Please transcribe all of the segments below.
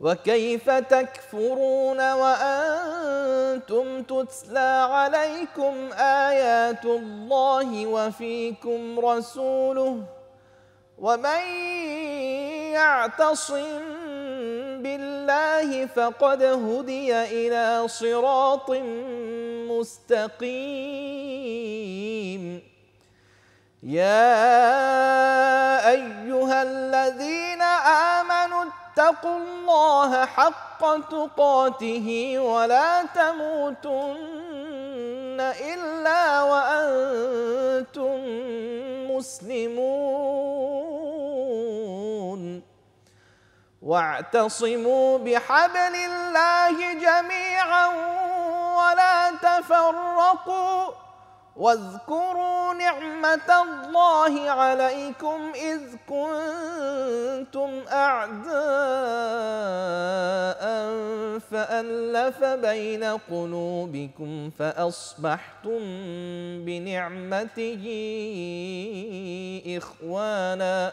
وكيف تكفرون وانتم تتلى عليكم ايات الله وفيكم رسوله ومن يعتصم بالله فقد هدي الى صراط مستقيم يا ايها الذين امنوا اتقوا الله حق تقاته ولا تموتن إلا وأنتم مسلمون واعتصموا بحبل الله جميعا ولا تفرقوا واذكروا نعمة الله عليكم إذ كنتم أعداء فألف بين قلوبكم فأصبحتم بنعمته إخواناً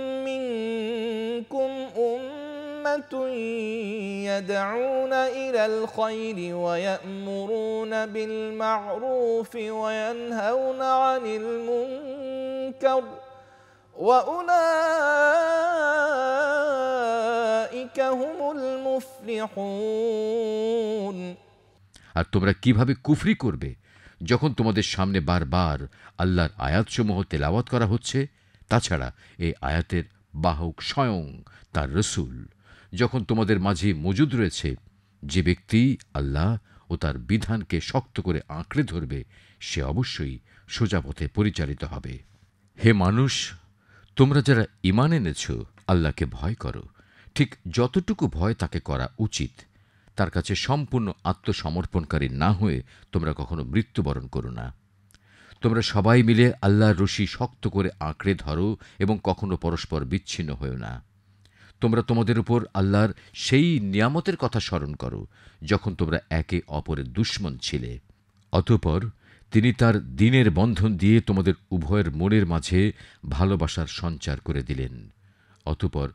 يدعون إلى الخير ويأمرون بالمعروف وينهون عن المنكر وأولئك هم المفلحون আর তোমরা কিভাবে কুফরি করবে যখন তোমাদের সামনে বারবার আল্লাহর আয়াতসমূহ তেলাওয়াত করা হচ্ছে তাছাড়া এই আয়াতের বাহক স্বয়ং তার রসুল যখন তোমাদের মাঝে মজুদ রয়েছে যে ব্যক্তি আল্লাহ ও তার বিধানকে শক্ত করে আঁকড়ে ধরবে সে অবশ্যই সোজাপথে পরিচালিত হবে হে মানুষ তোমরা যারা ইমান এনেছ আল্লাহকে ভয় করো ঠিক যতটুকু ভয় তাকে করা উচিত তার কাছে সম্পূর্ণ আত্মসমর্পণকারী না হয়ে তোমরা কখনো মৃত্যুবরণ করো না তোমরা সবাই মিলে আল্লাহর রশি শক্ত করে আঁকড়ে ধরো এবং কখনো পরস্পর বিচ্ছিন্ন হয়েও না তোমরা তোমাদের উপর আল্লাহর সেই নিয়ামতের কথা স্মরণ করো যখন তোমরা একে অপরের দুশ্মন ছিলে অতঃপর তিনি তার দিনের বন্ধন দিয়ে তোমাদের উভয়ের মনের মাঝে ভালোবাসার সঞ্চার করে দিলেন অতপর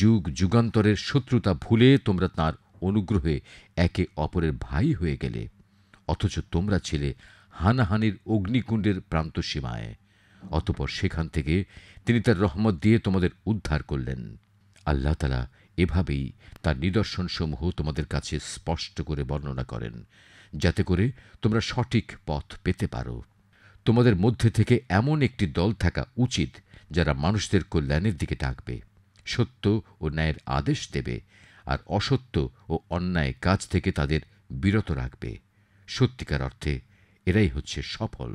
যুগ যুগান্তরের শত্রুতা ভুলে তোমরা তার অনুগ্রহে একে অপরের ভাই হয়ে গেলে অথচ তোমরা ছিলে হানাহানির অগ্নিকুণ্ডের প্রান্তসীমায় অতপর সেখান থেকে তিনি তার রহমত দিয়ে তোমাদের উদ্ধার করলেন আল্লাহ তালা এভাবেই তার নিদর্শনসমূহ তোমাদের কাছে স্পষ্ট করে বর্ণনা করেন যাতে করে তোমরা সঠিক পথ পেতে পারো তোমাদের মধ্যে থেকে এমন একটি দল থাকা উচিত যারা মানুষদের কল্যাণের দিকে ডাকবে সত্য ও ন্যায়ের আদেশ দেবে আর অসত্য ও অন্যায় কাজ থেকে তাদের বিরত রাখবে সত্যিকার অর্থে এরাই হচ্ছে সফল